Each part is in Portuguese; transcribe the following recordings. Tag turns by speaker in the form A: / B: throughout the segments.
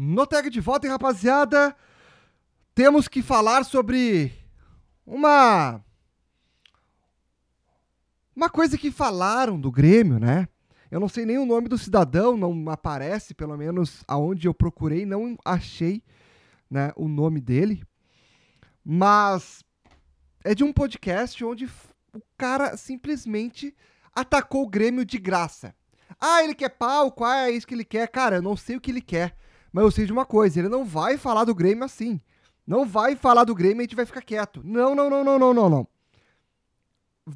A: No tag de volta, hein, rapaziada, temos que falar sobre uma uma coisa que falaram do Grêmio, né? Eu não sei nem o nome do cidadão, não aparece, pelo menos aonde eu procurei, não achei né, o nome dele. Mas é de um podcast onde o cara simplesmente atacou o Grêmio de graça. Ah, ele quer palco, ah, é isso que ele quer. Cara, eu não sei o que ele quer. Mas eu sei de uma coisa, ele não vai falar do Grêmio assim. Não vai falar do Grêmio e a gente vai ficar quieto. Não, não, não, não, não, não, não.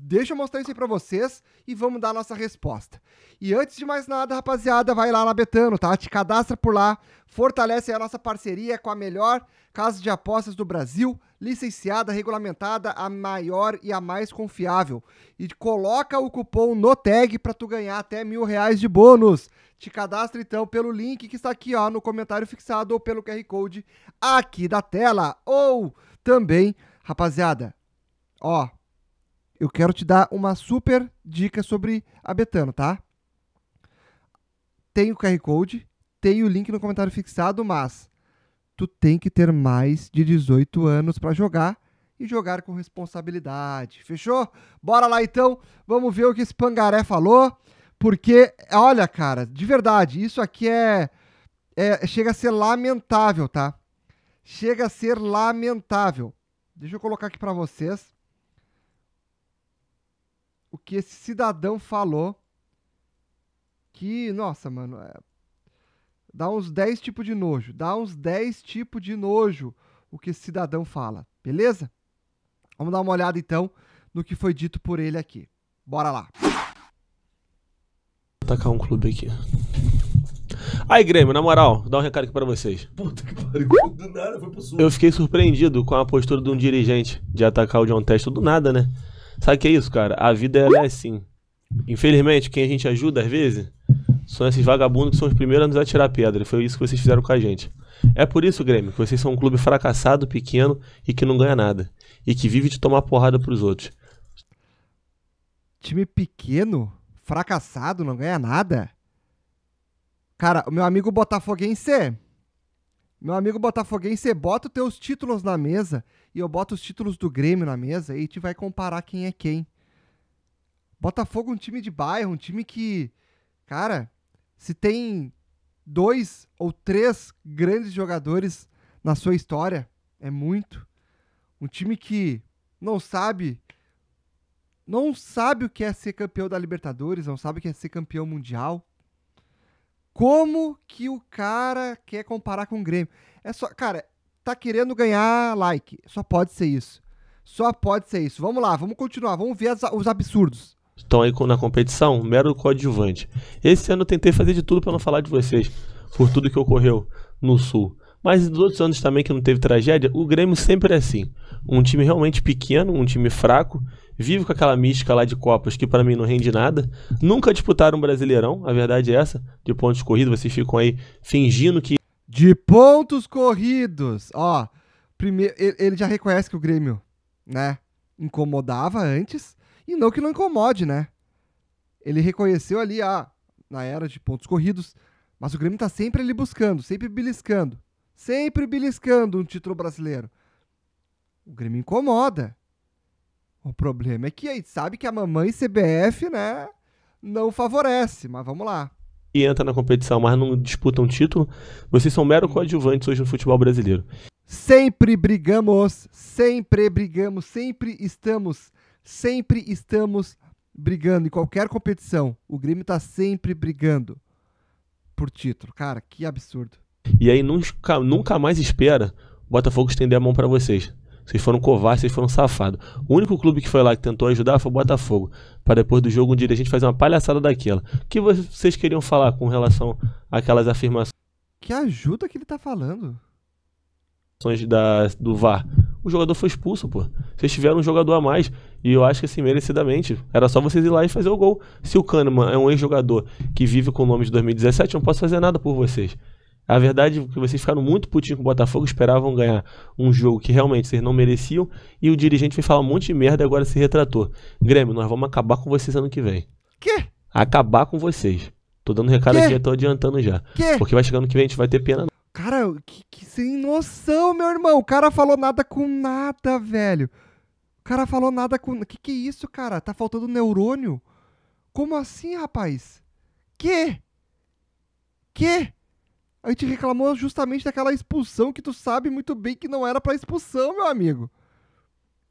A: Deixa eu mostrar isso aí pra vocês e vamos dar a nossa resposta. E antes de mais nada, rapaziada, vai lá na Betano, tá? Te cadastra por lá, fortalece a nossa parceria com a melhor casa de apostas do Brasil, licenciada, regulamentada, a maior e a mais confiável. E coloca o cupom no tag pra tu ganhar até mil reais de bônus. Te cadastra então pelo link que está aqui, ó, no comentário fixado ou pelo QR Code aqui da tela. Ou também, rapaziada, ó, eu quero te dar uma super dica sobre a Betano, tá? Tem o QR Code, tem o link no comentário fixado, mas tu tem que ter mais de 18 anos para jogar e jogar com responsabilidade. Fechou? Bora lá então, vamos ver o que esse pangaré falou, porque olha, cara, de verdade, isso aqui é, é chega a ser lamentável, tá? Chega a ser lamentável. Deixa eu colocar aqui para vocês que esse cidadão falou. Que, nossa, mano, é... dá uns 10 tipos de nojo. Dá uns 10 tipos de nojo o que esse cidadão fala, beleza? Vamos dar uma olhada então no que foi dito por ele aqui. Bora lá. Vou
B: atacar um clube aqui. Aí, Grêmio, na moral, dá um recado aqui pra vocês. Puta que pariu, do nada foi pro sul. Eu fiquei surpreendido com a postura de um dirigente de atacar o John testo do nada, né? Sabe o que é isso, cara? A vida ela é assim. Infelizmente, quem a gente ajuda às vezes são esses vagabundos que são os primeiros a nos atirar pedra. Foi isso que vocês fizeram com a gente. É por isso, Grêmio, que vocês são um clube fracassado, pequeno e que não ganha nada. E que vive de tomar porrada pros outros.
A: Time pequeno? Fracassado? Não ganha nada? Cara, o meu amigo botafoguense é meu amigo botafoguense, você bota os teus títulos na mesa e eu boto os títulos do Grêmio na mesa e te vai comparar quem é quem. Botafogo é um time de bairro, um time que, cara, se tem dois ou três grandes jogadores na sua história, é muito. Um time que não sabe não sabe o que é ser campeão da Libertadores, não sabe o que é ser campeão mundial. Como que o cara quer comparar com o Grêmio? É só, cara, tá querendo ganhar like. Só pode ser isso. Só pode ser isso. Vamos lá, vamos continuar, vamos ver as, os absurdos.
B: Estão aí na competição, mero coadjuvante. Esse ano eu tentei fazer de tudo para não falar de vocês, por tudo que ocorreu no Sul. Mas dos outros anos também que não teve tragédia, o Grêmio sempre é assim. Um time realmente pequeno, um time fraco, vive com aquela mística lá de Copas que para mim não rende nada. Nunca disputaram um Brasileirão, a verdade é essa. De pontos corridos, vocês ficam aí fingindo
A: que. De pontos corridos! Ó, primeiro, ele já reconhece que o Grêmio, né, incomodava antes. E não que não incomode, né? Ele reconheceu ali, ah, na era de pontos corridos, mas o Grêmio tá sempre ali buscando, sempre beliscando sempre beliscando um título brasileiro. O Grêmio incomoda. O problema é que a gente sabe que a mamãe CBF, né, não favorece, mas vamos lá.
B: E entra na competição, mas não disputa um título, vocês são mero hum. coadjuvantes hoje no futebol brasileiro.
A: Sempre brigamos, sempre brigamos, sempre estamos, sempre estamos brigando em qualquer competição. O Grêmio tá sempre brigando por título. Cara, que absurdo.
B: E aí nunca, nunca mais espera o Botafogo estender a mão para vocês. Vocês foram covardes, vocês foram safados. O único clube que foi lá que tentou ajudar foi o Botafogo. Para depois do jogo um dia a gente fazer uma palhaçada daquela. O que vocês queriam falar com relação àquelas afirmações?
A: Que ajuda que ele tá falando?
B: Da, do VAR. O jogador foi expulso, pô. Vocês tiveram um jogador a mais. E eu acho que assim, merecidamente. Era só vocês ir lá e fazer o gol. Se o Kahneman é um ex-jogador que vive com o nome de 2017, eu não posso fazer nada por vocês. A verdade é que vocês ficaram muito putinhos com o Botafogo, esperavam ganhar um jogo que realmente vocês não mereciam, e o dirigente veio falar um monte de merda e agora se retratou. Grêmio, nós vamos acabar com vocês ano que vem. Quê? Acabar com vocês. Tô dando recado aqui, tô adiantando já. Quê? Porque vai chegando que vem, a gente vai ter pena.
A: Cara, que, que sem noção, meu irmão. O cara falou nada com nada, velho. O cara falou nada com. Que que é isso, cara? Tá faltando neurônio? Como assim, rapaz? Que? Que? A gente reclamou justamente daquela expulsão que tu sabe muito bem que não era para expulsão, meu amigo.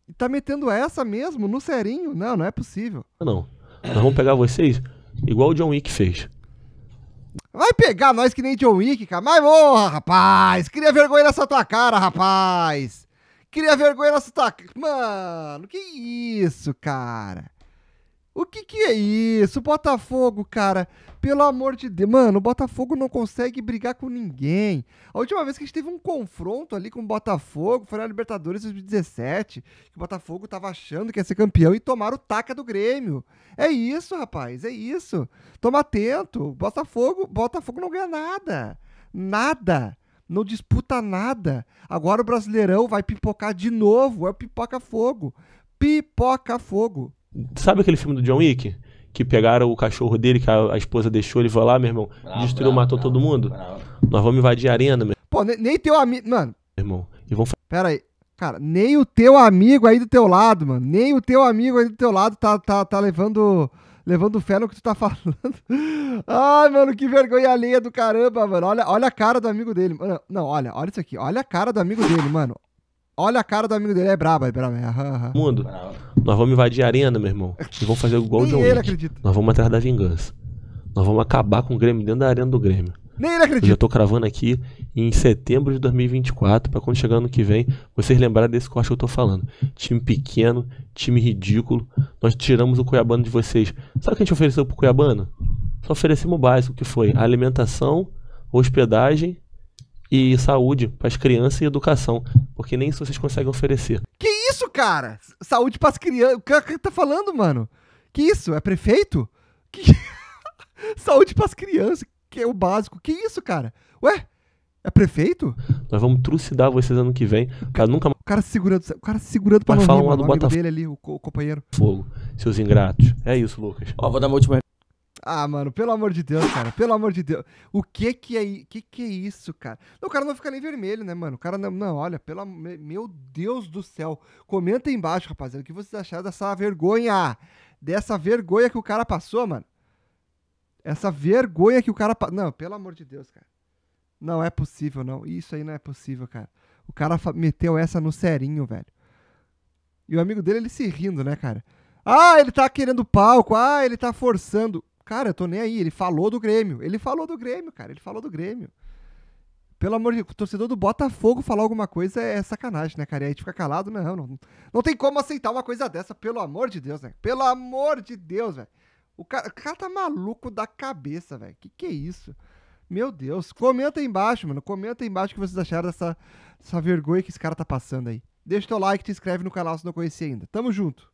A: E tá metendo essa mesmo no serinho? Não, não é possível.
B: Não. Nós vamos pegar vocês igual o John Wick fez.
A: Vai pegar nós que nem John Wick, cara. Mas porra, rapaz. Queria vergonha nessa tua cara, rapaz. Queria vergonha nessa tua... Mano, que isso, cara. O que que é isso? Botafogo, cara. Pelo amor de Deus. Mano, o Botafogo não consegue brigar com ninguém. A última vez que a gente teve um confronto ali com o Botafogo foi na Libertadores 2017. Que o Botafogo tava achando que ia ser campeão e tomaram o taca do Grêmio. É isso, rapaz. É isso. Toma atento. Botafogo, Botafogo não ganha nada. Nada não disputa nada. Agora o Brasileirão vai pipocar de novo, é o pipoca fogo. Pipoca fogo. Sabe aquele filme do John Wick?
B: Que pegaram o cachorro dele, que a, a esposa deixou, ele foi lá, ah, meu irmão, bravo, destruiu, bravo, matou bravo, todo mundo. Nós vamos invadir a arena, meu
A: Pô, nem, nem teu amigo. Mano.
B: irmão, e vão
A: Pera aí. Cara, nem o teu amigo aí do teu lado, mano. Nem o teu amigo aí do teu lado tá, tá, tá levando levando fé no que tu tá falando. Ai, mano, que vergonha alheia do caramba, mano. Olha, olha a cara do amigo dele. Mano, não, olha, olha isso aqui. Olha a cara do amigo dele, mano. Olha a cara do amigo dele. É brabo, é brabo. É, mundo. Bravo.
B: Nós vamos invadir a arena, meu irmão. E vamos fazer igual o John ele Acredita. Nós vamos atrás da vingança. Nós vamos acabar com o Grêmio dentro da arena do Grêmio. Nem ele acredita. Eu já tô cravando aqui em setembro de 2024, para quando chegar ano que vem, vocês lembrarem desse corte que eu tô falando. Time pequeno, time ridículo. Nós tiramos o Cuiabano de vocês. Sabe o que a gente ofereceu pro Cuiabano? Só oferecemos o básico, que foi alimentação, hospedagem e saúde para as crianças e educação. Porque nem isso vocês conseguem oferecer.
A: Que isso, cara? Saúde pras crianças. O que tá falando, mano? Que isso? É prefeito? Que... Saúde pras crianças, que é o básico. Que isso, cara? Ué?
B: É prefeito? Nós vamos trucidar vocês ano que vem. O cara, nunca... o cara se segurando, o cara se
A: segurando pra falar não falam do Botafogo. dele ali, o, o companheiro. Fogo,
B: seus ingratos. É isso, Lucas. Ó,
A: vou dar uma última ah, mano, pelo amor de Deus, cara. Pelo amor de Deus. O que que é, que que é isso, cara? O cara não fica nem vermelho, né, mano? O cara não, não olha, pelo meu Deus do céu. Comenta aí embaixo, rapaziada, o que vocês acharam dessa vergonha? Dessa vergonha que o cara passou, mano. Essa vergonha que o cara passou. Não, pelo amor de Deus, cara. Não é possível, não. Isso aí não é possível, cara. O cara meteu essa no serinho, velho. E o amigo dele, ele se rindo, né, cara? Ah, ele tá querendo palco. Ah, ele tá forçando. Cara, eu tô nem aí. Ele falou do Grêmio. Ele falou do Grêmio, cara. Ele falou do Grêmio. Pelo amor de Deus, o torcedor do Botafogo falar alguma coisa é sacanagem, né, cara? E aí a gente fica calado, né, não, não. Não tem como aceitar uma coisa dessa, pelo amor de Deus, né? Pelo amor de Deus, velho. O cara, o cara tá maluco da cabeça, velho. Que que é isso? Meu Deus. Comenta aí embaixo, mano. Comenta aí embaixo o que vocês acharam dessa dessa vergonha que esse cara tá passando aí. Deixa o teu like, te inscreve no canal se não conhecer ainda. Tamo junto.